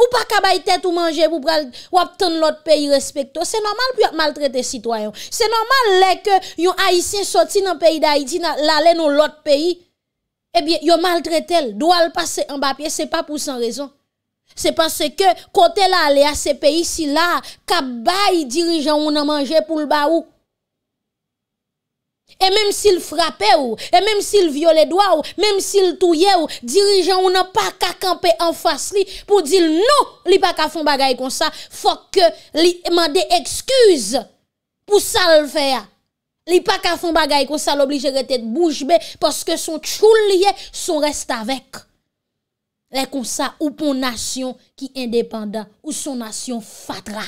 Ou pas kabay tête ou manger pour pral, ou l'autre pays respecto. C'est normal pour maltraiter citoyen. C'est normal les que yon haïtien sorti dans pays d'Haïti, l'aller dans l'autre pays, eh bien, yon maltraite doit le passer en papier, c'est pas pour sans raison. C'est parce que côté là, les à ces pays-ci là, kabay dirigeant ou nan manger pour le baou. E mèm si l frape ou, e mèm si l viole doa ou, mèm si l touye ou, dirijan ou nan pa ka kampe an fas li pou dil nou li pa ka fon bagay kon sa, fok ke li mande ekskuz pou sa l fè ya. Li pa ka fon bagay kon sa, l oblijere tèd boujbe, paske son choul liye, son reste avek. Lè kon sa, ou pou nasyon ki indépendant, ou son nasyon fatra.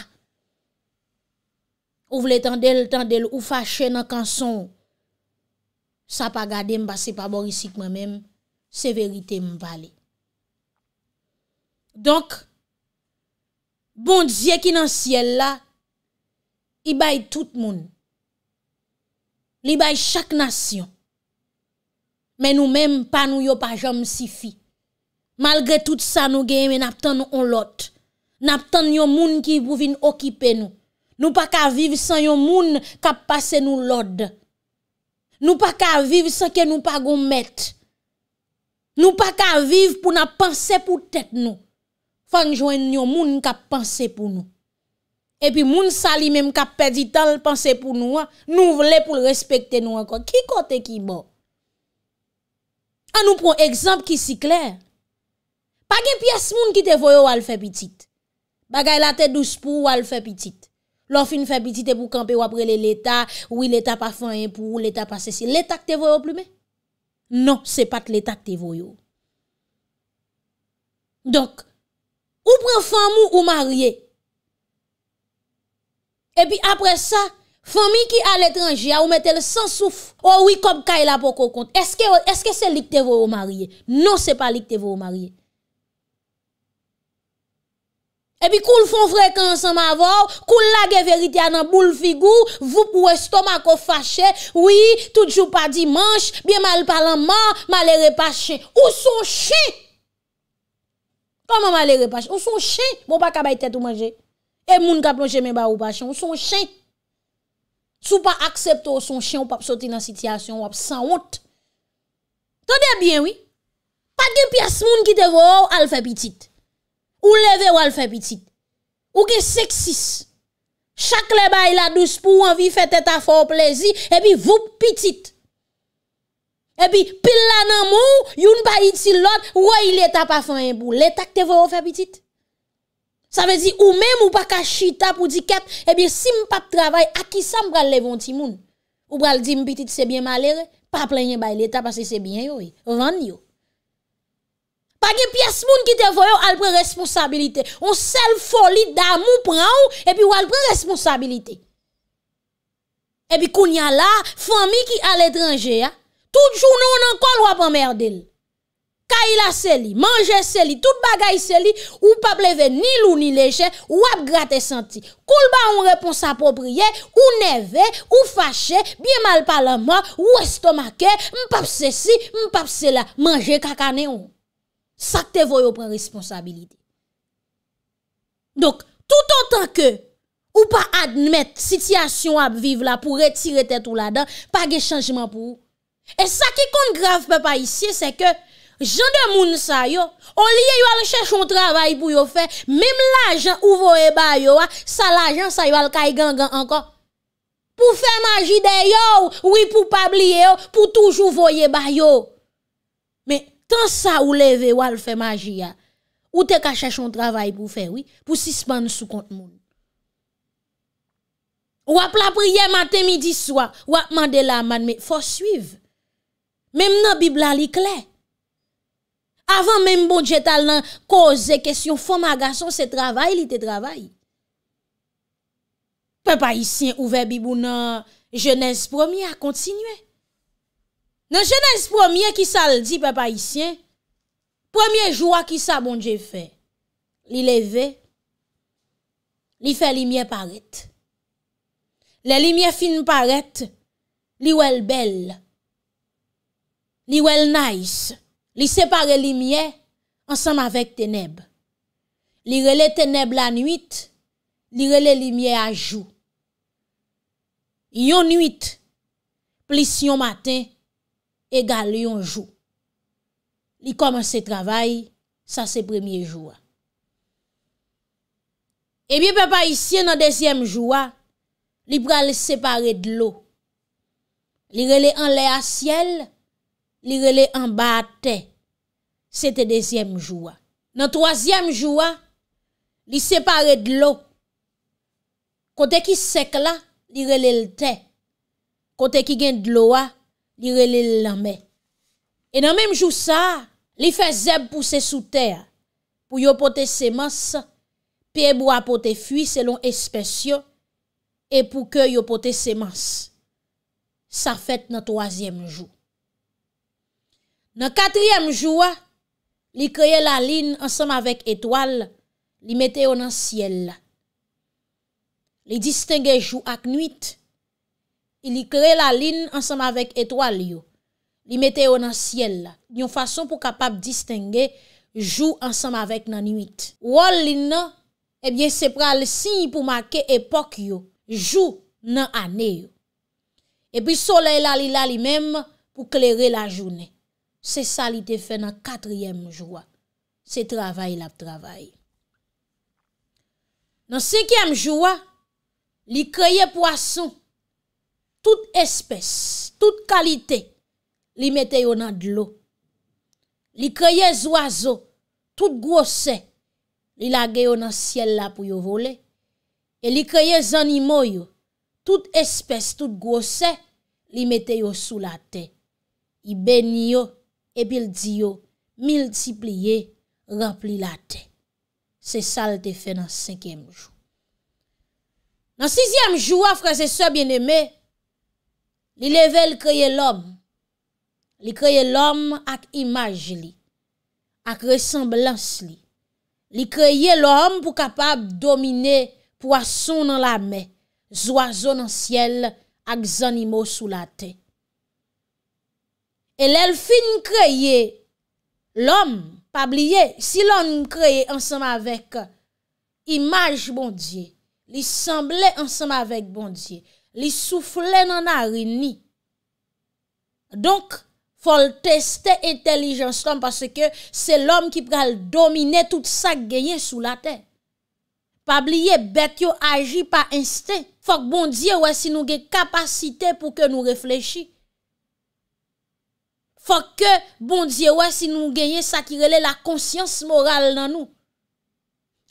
Ou vle tan del, tan del, ou fache nan kanson. Sa pa gade mba se pa borisik mwen menm, se verite mvali. Donk, bondziye ki nan siel la, i bay tout moun. Li bay chak nasyon. Men nou menm pa nou yo pa jom si fi. Malgre tout sa nou genye men ap tan nou on lot. Nap tan yo moun ki pouvin okipe nou. Nou pa ka viv san yo moun ka pase nou lot de. Nou pa ka vive sa ke nou pa goun met. Nou pa ka vive pou nan panse pou tet nou. Fanjwen nyo moun ka panse pou nou. E pi moun sali menm ka pedi tal panse pou nou an. Nou vle pou l respekte nou an kon. Ki kote ki bo. An ah, nou pon ekzamp ki si kler. Pa gen pias moun ki te voyo walfe pitit. Bagay la tet dou spou walfe pitit. Lò fin fè bidite pou kampe ou aprele l'Etat, ou l'Etat pa fè yon pou, ou l'Etat pa se si. L'Etat te voyo plume? Non, se pat l'Etat te voyo. Donk, ou pren fèmou ou marye? E pi apre sa, fèmou ki al etranje, a ou mette le san souf, ou wikop ka e la poko kont. Eske se lik te voyo ou marye? Non, se pa lik te voyo ou marye. Epi koul fon frekansan ma vor, koul lage veritya nan bou l figou, vup wè stoma ko fache, oui, tout jou pa dimanche, biè mal parlant ma, ma lè repache. Ou son chè? Koman ma lè repache? Ou son chè? Moun bon, pa kabay tèt ou manje? E moun ka plonjè men ba ou pache, ou son chè? Sou pa aksepto ou son chè, ou pap soti nan sityasyon wap, san wote. Tode bien, oui? Pa gen pias moun ki devor, alfè pitit. Ou leve ou al fe pitit. Ou ke seksis. Chak le bay la dous pou an vi fete ta for plezi. Ebi vup pitit. Ebi pil la nan mou, yon bay iti lot, woy le ta pa fwen yon pou. Le tak te vop fe pitit. Sa vezi ou menm ou pa ka chita pou diket. Ebi sim pap travay akisa mbral levon ti moun. Ou bral di mpitit sebyen malere. Pa plenye bay le ta pase sebyen yoy. On van yoy. Pagye piyes moun ki te voye ou alpre responsabilite. Ou sel foli da moun pran ou, epi ou alpre responsabilite. Epi koun ya la, fami ki al etranje ya, tout joun ou nan kol wap emmerde li. Kaila se li, manje se li, tout bagay se li, ou pap leve ni lou ni leje, wap gratte senti. Koul ba ou repons apopriye, ou neve, ou fache, biye mal pala mwa, ou estomake, mpap se si, mpap se la, manje kakane ou. ça te voyou prend responsabilité. Donc, tout autant que ou pas admettre situation à vivre là pour retirer tête ou là-dedans, pas de changement pour vous. Et ça qui compte grave, papa, ici, c'est que gens de moun sa yo, on liye yo un travail pour yo faire, même l'argent ou voye ba yo, ah, ça l'argent ça yo al kay gangan encore. Pour faire magie de yo, oui pour pas oublier pour toujours voyer ba yo. Mais tan sa ou leve wale fè magi ya, ou te ka chè chon travay pou fè wè, pou s'ispande sou kont moun. Wap la priye matè midi swa, wap mandela manme, fò suiv. Mem nan bib la li klet. Avan mem bon djetal nan kòze kèsyon, fò ma gason se travay li te travay. Pe pa yisien ouve bib ou nan jenèz promi a kontinuyè. Nan jenèz pwomye ki sa l di pe pa isyen, pwomye jwa ki sa bon je fe, li leve, li fe limye paret, li limye fin paret, li wel bel, li wel nais, li separe limye, ansam avèk teneb, li rele teneb la nuit, li rele limye a jou, yon nuit, plis yon maten, E gale yon jou. Li koman se travay sa se premye jouwa. E bi pe pa isye nan dezyem jouwa, li pral separe d'lo. Li rele an le asyel, li rele an ba ate. Se te dezyem jouwa. Nan trozyem jouwa, li separe d'lo. Kote ki sek la, li rele lte. Kote ki gen d'lo wa, li rele lamè. E nan mèm jou sa, li fè zeb pousse sou tèr, pou yo pote semanse, piè e bo apote fwi selon espèsyon, e pou kè yo pote semanse. Sa fèt nan toasyèm jou. Nan katryèm jou, li kèye la lin ansèm avèk etwal, li metè yo nan syèl. Li distèngè jou ak nwit, I li kre la lin ansam avek etwal yo. Li mete yo nan siel la. Nyon fason pou kapap distenge jou ansam avek nan nuit. Wol lin nan, ebyen se pra le sin pou make epok yo. Jou nan ane yo. Ebyen solei la li la li menm pou kre re la jounen. Se sa li te fe nan katryem joua. Se travay la travay. Nan sekyem joua, li kreye poason. Tout espès, tout kalité, li metè yo nan dlo. Li kèye z wazò, tout gwo sè, li lage yo nan sèl la pou yo vole. E li kèye z animò yo, tout espès, tout gwo sè, li metè yo sou la tè. I bèny yo, e bil di yo, miltiplye, rempli la tè. Se sal te fè nan sèkèm jou. Nan sèkèm jou, a frasè so bienemè, Li level kreye l'om. Li kreye l'om ak imaj li. Ak ressemblans li. Li kreye l'om pou kapab domine poason nan la me. Zwa zon nan siel ak zanimo sou la te. E lel fin kreye l'om. Pabliye. Si l'on kreye ansam avek imaj bon diye. Li semble ansam avek bon diye. Li souffle nan a rini. Donk, fòl testè intelijans lan, pasè ke se lòm ki pral domine tout sa genye sou la tè. Pabliye, bet yo agi pa instè. Fòk bon diye wè si nou gen kapasite pou ke nou reflechi. Fòk ke bon diye wè si nou genye sa ki rele la konsyans moral nan nou.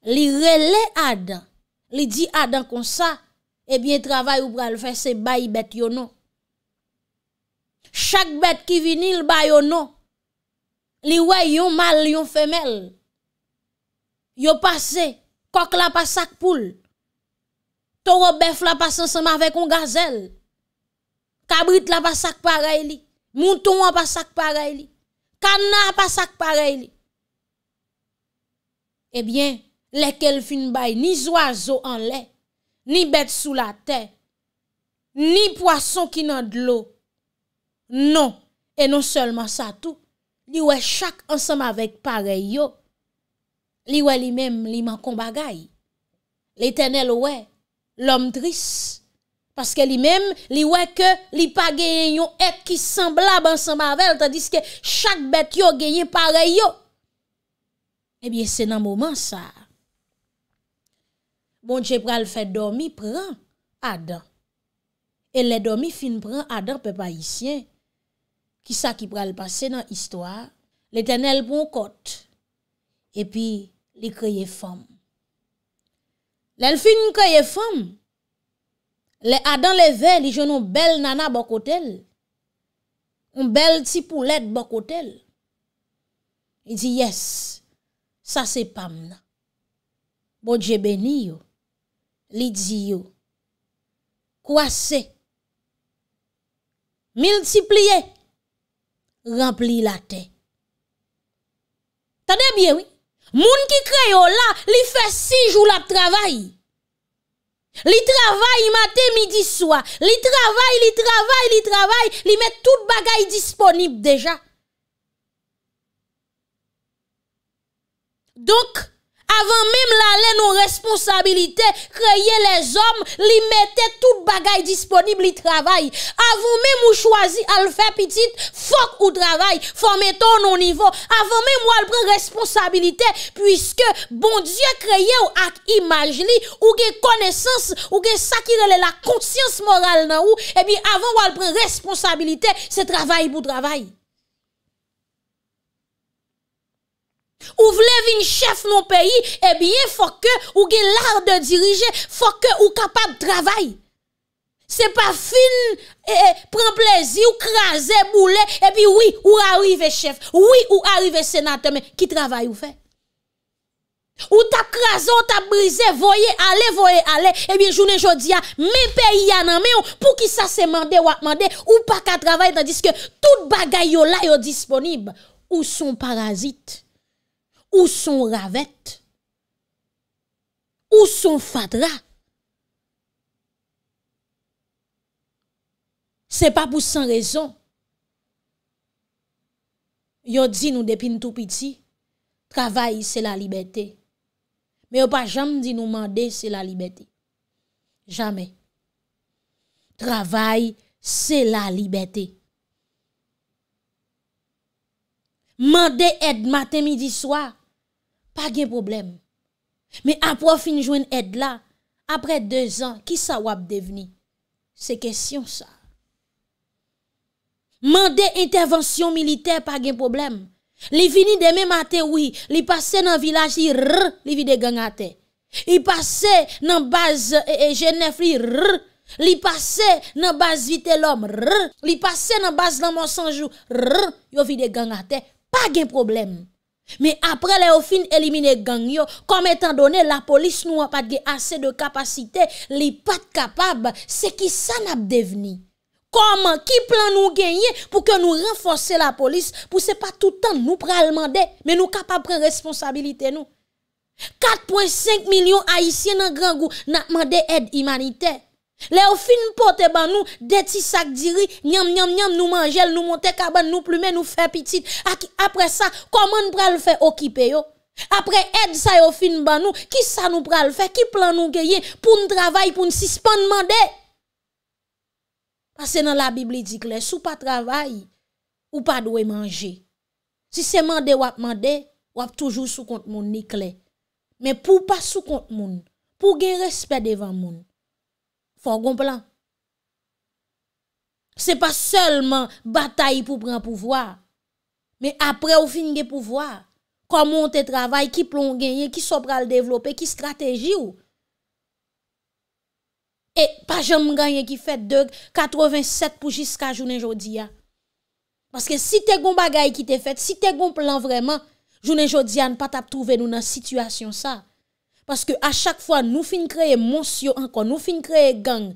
Li rele adan. Li di adan konsa Ebyen eh travay ou pral fese bayi bet yonon. Chak bet ki vinil bayi yonon. Li wey yon mal, yon femel. Yon pase, kok la pa sak poule. Toro bef la pa san seman vek yon gazel. Kabrit la pa sak pareli. Muntouman pa sak pareli. Kanna pa sak pareli. Ebyen, eh lekel fin bayi ni zo azo anle. Ni bèt sou la tè. Ni poason ki nan d'lo. Non. E non seulement sa tout. Li wè chak ansanm avèk pare yo. Li wè li mèm li man kon bagay. Li tènel wè. L'om driss. Paske li mèm, li wè ke li pa genyon et ki san blab ansanm avèl. Tadiske chak bèt yo genyon pare yo. Ebyen se nan mouman sa. Bonje pral fè dormi pran Adan. E le dormi fin pran Adan pe pa isyen. Ki sa ki pral pase nan istwa. Le tenel pou kote. E pi li kyeye fam. Le fin kyeye fam. Le Adan le ven li jenon bel nana bokotel. Un bel ti pou let bokotel. Li di yes. Sa se pam nan. Bonje beni yo. li di yo. Kwasè. Rempli la te. Tade bien bien, Oui? Moun ki kreyo la, li fait si jours la travail. Li travaille matin, midi soir. Li travaille, li travaille, li travaille. Li met tout bagay disponible déjà. Donc, avan mèm lalè nou responsabilite, kreye les om, li mette tout bagay disponib li travay, avan mèm ou chwazi al fè pitit, fòk ou travay, fòm etò nou nivò, avan mèm ou al pren responsabilite, pwiske bon Diyo kreye ou ak imaj li, ou gen konesans, ou gen sakirele la konsyans moral nan ou, ebi eh avan ou al pren responsabilite, se travay pou travay. Ou vle vin chef nou peyi, ebye eh fok ke ou gen lard dirije, fok ke ou kapab travay. Se pa fin, eh, pren plezi, ou kraze, boule, ebye eh oui ou arive chef, oui ou arive senatome, ki travay ou fe. Ou tap krazo, ou tap brize, voye ale, voye ale, ebye jounen jodi ya, me peyi ya nan meyo, pou ki sa se mande, wak mande, ou pa ka travay, tandis ke tout bagay yo la yo disponib, ou son parazit. Ou son ravet? Ou son fatra? Se pa pou san rezon. Yo di nou depin tou piti. Travay se la libeti. Me yo pa jam di nou mande se la libeti. Jamen. Travay se la libeti. Mande et maten midi swa. pas de problème. Mais après fin une aide là, après deux ans, qui ça va devenir? C'est question ça. Mandé intervention militaire pas de problème. Li fini demain matin oui, li passés dans village li rrr, li vide gang à Il passait dans base et, eh, Genève eh, li rrr, li passe dans base vite l'homme rrr, li passe dans base dans mon sanjou rrr, yo vide gang à pas de problème. Men apre le ofin elimine gangyo, kom etan donen la polis nou apat ge ase de kapasite, li pat kapab se ki san ap deveni. Koman ki plan nou genye pou ke nou renfose la polis pou se pa toutan nou pralman de men nou kapab pren responsabilite nou. 4.5 milyon haisyen nan gran gou nan mande ed imanite. Le ou fin pote ban nou, deti sak diri, nyam, nyam, nyam, nou manjel, nou montek aban, nou plume, nou fe pitit. Aki apre sa, koman pral fe okipe yo? Apre ed sa ou fin ban nou, ki sa nou pral fe? Ki plan nou geye pou n'travay, pou n'sispande mande? Pase nan la Bibli di kle, sou pa travay, ou pa dwe manje. Si se mande wap mande, wap toujou sou kont moun ni kle. Men pou pa sou kont moun, pou gen respet devan moun. Fò goun plan. Se pa selman batay pou pran pouvoar. Me apre ou fin gen pouvoar. Kwa moun te travay, ki plon genye, ki sopral devlope, ki strateji ou. E pa jom genye ki fet deug, 87 pou jiska jounen jodi ya. Paske si te goun bagay ki te fet, si te goun plan vreman, jounen jodi ya npa tap trove nou nan situasyon sa. Paske a chak fwa nou fin kreye mons yo ankon, nou fin kreye gang.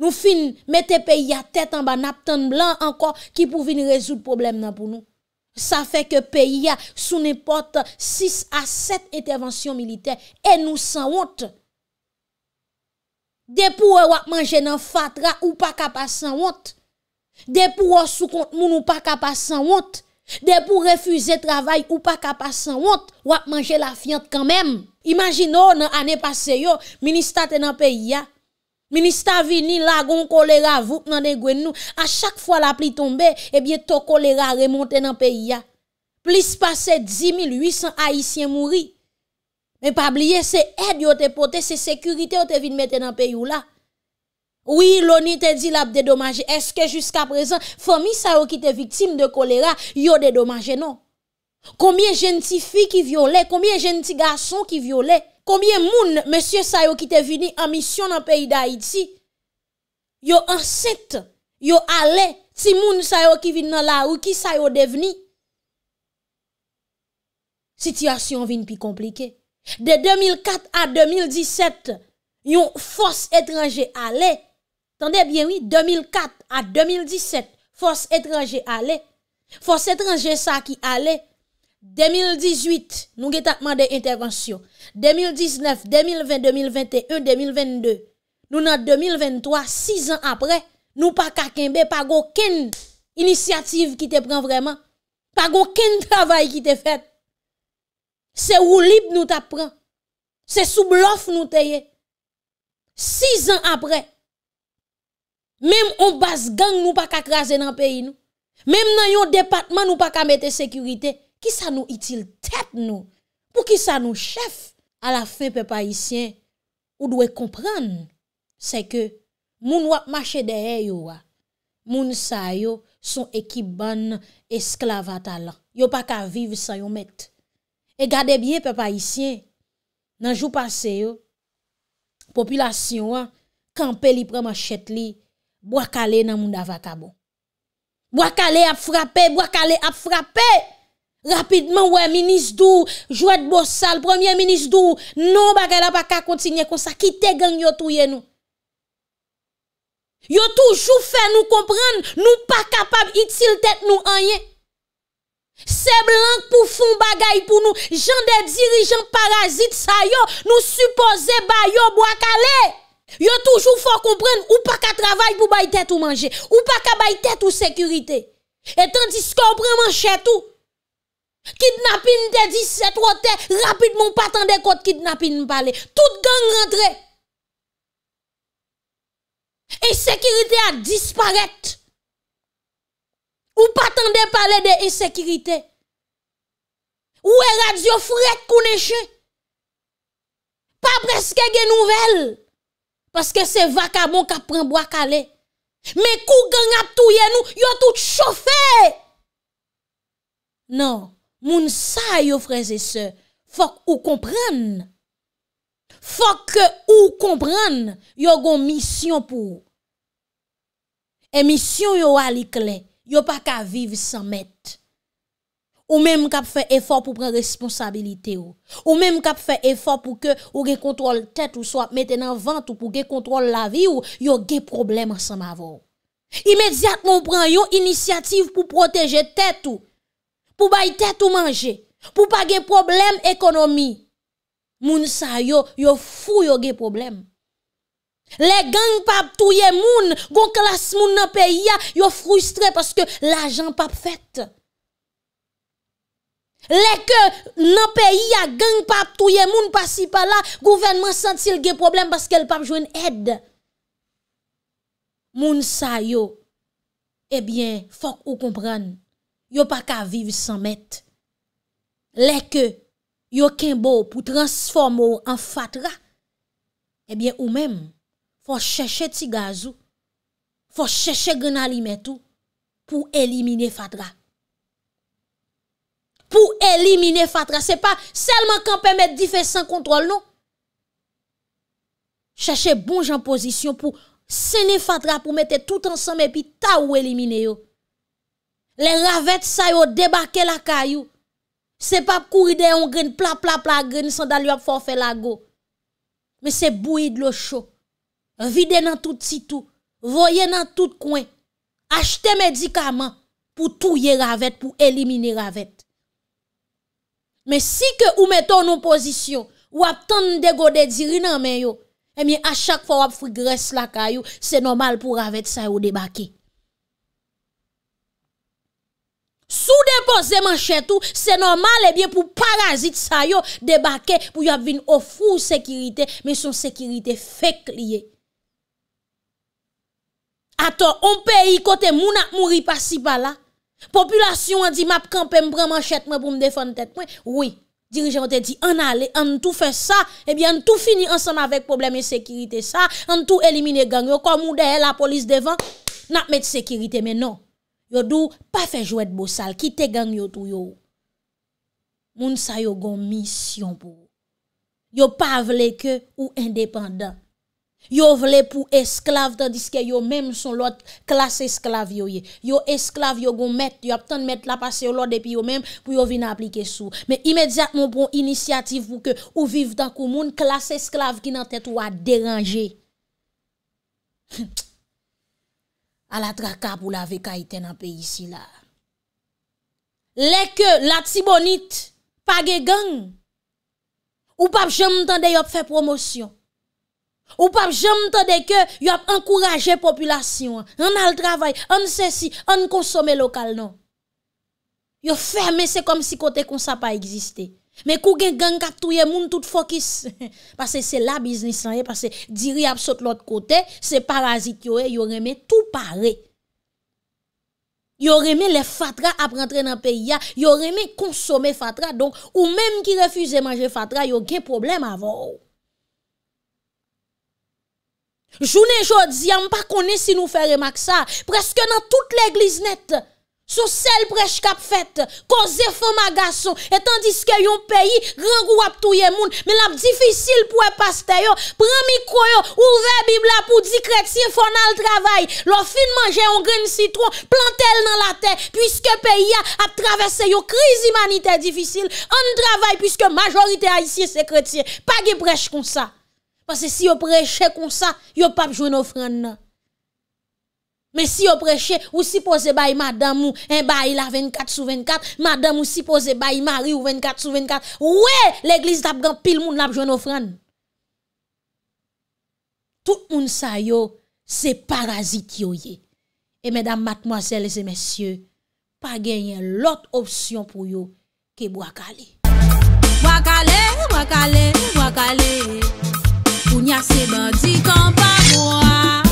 Nou fin mette peyi ya tet anba nap tan blan ankon ki pou vin rezout problem nan pou nou. Sa fe ke peyi ya sou ne porte 6 a 7 intervensyon militer e nou san wot. De pou wak manje nan fatra ou pa kapa san wot. De pou wak sou kont moun ou pa kapa san wot. De pour refuser travail ou pas capable sans honte, ou à manger la fiente quand même. Imaginez, oh, dans l'année passée, yo, ministère dans le pays, ministre vini la gon choléra vous dans de nous. À chaque fois la pluie tombe, eh bien to choléra remonte dans pays Plus passé 10 800 haïtiens mouri. Mais pas oublier c'est aide yo te pote, c'est sécurité yo te été mettre dans pays là. Ou yi loni te di lab dedomaje? Eske jusqu'a prezen, fomi sa yo ki te viktim de kolera, yo dedomaje non? Koumye genti fi ki viole? Koumye genti gason ki viole? Koumye moun monsye sa yo ki te vini an misyon nan peyi da iti? Yo anset, yo ale, ti moun sa yo ki vini nan la ou ki sa yo deveni? Sityasyon vin pi komplike. De 2004 a 2017, yon fos etranje ale, 2004 a 2017 force étranger alè force étranger sa ki alè 2018 nou ge takman de intervensyon 2019, 2020, 2021, 2022 nou nan 2023 6 an apre nou pa kakenbe pa go ken inisiativ ki te pren vreman pa go ken travay ki te fet se ou lib nou ta pren se sou blof nou teye 6 an apre Mem on bas gang nou pa ka kraze nan peyi nou. Mem nan yon departman nou pa ka mette sekurite. Ki sa nou itil tep nou? Pou ki sa nou chef? A la fe pe pa isyen, ou dwe kompran, se ke moun wap mache dehe yo wa. Moun sa yo son ekip ban esklavata la. Yo pa ka vive sa yo mette. E gade bie pe pa isyen, nan jou pase yo, populasyon wap, kampe li prema chet li, Boakale nan moun avakabo. Boakale ap frappe, Boakale ap frappe. Rapidement, ouais, ministre dou, Jouet Bossal, premier ministre dou, non, bagala pas ka continue comme ça, Kite gang yo touye nous. Yo toujours fait nous comprendre, nous pas capable utile tête nous rien. C'est blanc pour fond bagay pour nous, gens des dirigeants parasites ça yo, nous supposé ba yo Boakale. Yo toujours faut comprendre ou pas qu'à travail pour bailler tête ou manger, ou pas qu'à bailler tête ou sécurité. Et tandis qu'on prend manchette tout. Kidnapping de 17 hôtels, rapidement pas tant de côte kidnapping parler. Toute gang et sécurité a disparaître. Ou pas tant de parler de insécurité. Ou est radio fret qu'on Pas presque de nouvelles. Paske se vaka bon ka pren bwa kale. Me kou gen ap tou yen nou, yo tout choufe. Non, moun sa yo freze se. Fok ou kompren. Fok ou kompren. Yo gon misyon pou. E misyon yo wali kle. Yo pa ka vive san met. ou même k'ap fait effort pour prendre responsabilité ou, ou même k'ap fait effort pour que ou gen contrôle tête ou soit maintenant vente ou pour gen contrôle la vie ou yo gen problème ensemble avec immédiatement prend une initiative pour protéger tête ou pour la tête ou manger pour pas gen problème économie moun sa yo yo fou yo gen problème les gangs pas touyer moun gon classe moun nan pays yo frustré parce que l'argent pas fait Lè ke nan peyi a gen pap touye, moun pasi pa la, gouvenman santi lge problem baske l pap jwen ed. Moun sa yo, ebyen, eh fok ou kompran, yo pa ka viv san met. Lè ke yo kenbo pou transformo an fatra, ebyen eh ou men, fok chèche ti gazou, fok chèche gen alimetou pou elimine fatra. pou elimine fatra. Se pa selman kan pemet di fe san kontrol nou. Chache bon jan pozisyon pou sene fatra, pou mette tout ansame pi ta ou elimine yo. Le ravet sa yo debake la kayou. Se pa pou kou ride yon gren, pla pla pla gren, san dal yon forfe la go. Me se bou yid lo chou. Vide nan tout titou. Voye nan tout kwen. Achete medikaman pou touye ravet, pou elimine ravet. Men si ke ou mette ou nou pozisyon, wap tan degode diri nan men yo, e mi a chak fwa wap frigres lakay yo, se normal pou ravet sa yo debake. Sou depo zeman chetou, se normal e bien pou parazit sa yo debake, pou yo ap vin ofu sekirite, men son sekirite fek liye. Ato, on pe yi kote mou na mouri pasi pa la, Populasyon an di map kampe m breman chet mwen pou m defon tet mwen. Oui, dirijante di an ale, an tou fè sa, ebyan eh tou fini ansan avèk probleme sekirite sa, an tou elimine gang yo, kom ou dehe la polis devan, nap met sekirite men non. Yo dou pa fè jwèd bousal, kite gang yo tou yo. Moun sa yo gon misyon pou yo. Yo pa vle ke ou indépendant. Yo vle pou esklav tandiske yo menm son lot klas esklav yo ye. Yo esklav yo gon met, yo aptan met la pase yo lot depi yo menm pou yo vina aplike sou. Men imedjatman pon inisyatif pou ke ou viv dan kou moun klas esklav ki nan tet ou a deranje. Hm. A la traka pou la veka ite nan pe isi la. Lek la tibonit page gang ou pap jem mtande yop fe promosyon. Ou pas j'aime tande que y a encouragé population, on a le travail, on ceci, on consomme local non. Yo fermé c'est comme si côté qu'on ça pas existé. Mais kou gen gang kap touye moun tout focus parce que c'est la business hein, parce que diri ap saute l'autre côté, c'est parasite yo yo remet tout pareil. Yo remet les fatra ap rentrer dans pays ya, yo remet consommer fatra donc ou même qui refuse manger fatra yo gen problème avant. Jounen jodi, yon pa konen si nou fè remak sa, preske nan tout l'egliz net, sou sel prej kap fèt, kon zè fò magasò, etan diske yon peyi, rangou ap touye moun, men ap difisil pou ap e pastè yo, pran mikro yo, ouve bibla pou di kretye fò nan l travay, lò fin manje yon gren sitron, plantè l nan la tè, pwiske peyi a ap travesse yo kriz imanite difisil, an travay pwiske majorite a isye se kretye, pa ge prej kon sa. Pase si yo preche kon sa, yo pa jwen ofran nan. Men si yo preche, ou si pose bayi madame ou, en bayi la 24 sou 24, madame ou si pose bayi mari ou 24 sou 24, ouwe, l'eglise d'Abgan pil moun la jwen ofran. Tout moun sa yo, se parazit yo ye. E men dam matmoasele se men sye, pa genyen lot opsyon pou yo, ke bo akale. Bo akale, bo akale, bo akale, Nya se bandi kom pa mwa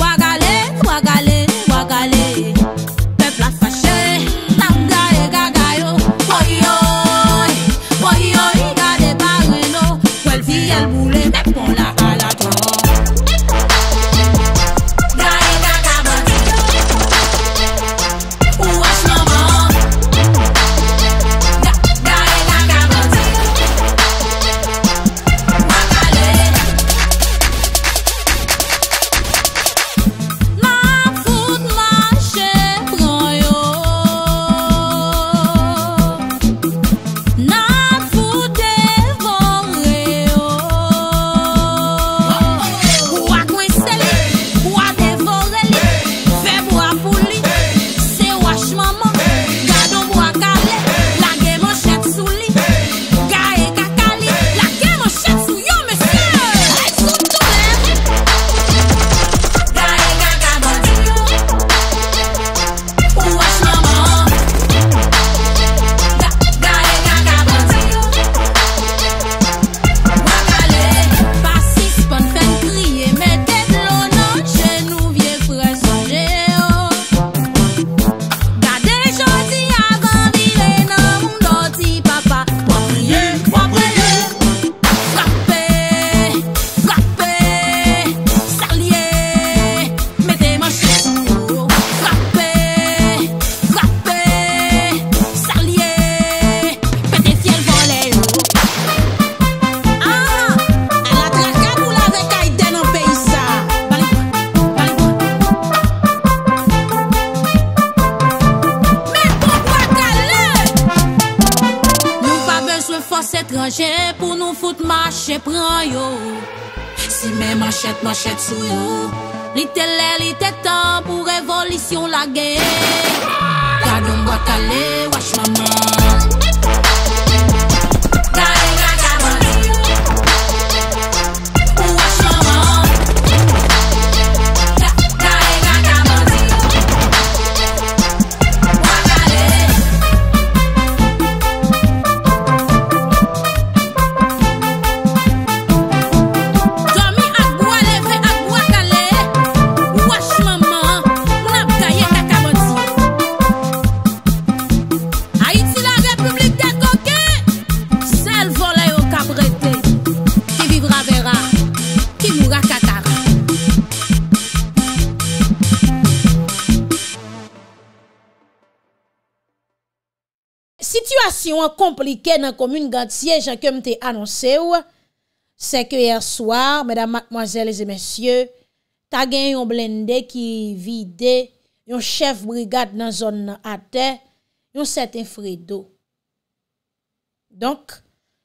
Wakale, wakale, wakale komplike nan komune gantye jak yo mte anonse ou se ke yer swar, medan makmoazel e zemensye ta gen yon blende ki vide yon chef brigade nan zon ate, yon seten fredo Donk,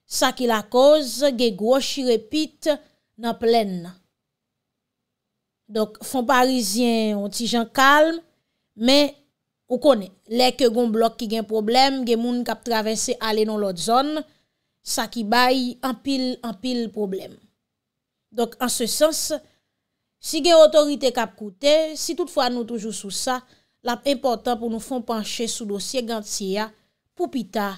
sa ki la koz ge gwo shirepit nan plen Donk, fon parizien yon ti jan kalm me Ou konè, lè ke gon blok ki gen problem, gen moun kap travesse ale non lot zon, sa ki bay, an pil an pil problem. Dok an se sens, si gen otorite kap koute, si tout fwa nou toujou sou sa, l'ap important pou nou fon panche sou dosye gantia pou pita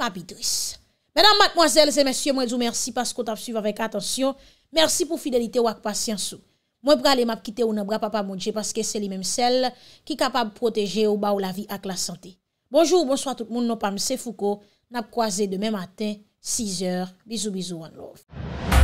papitris. Mèdam matmoazèl, zè mèsyè mwenjou, mèrsi paskou tap suiv avèk atensyon, mèrsi pou fidelite wak pasyansou. Mwen prale map kite ou nan bra papa mounje paske se li menm sel ki kapab proteje ou ba ou la vi ak la sante. Bonjou, bonsoit tout moun nan Pamse Fouko. Nap kwaze demen maten, 6 eur. Bizou, bizou, one love.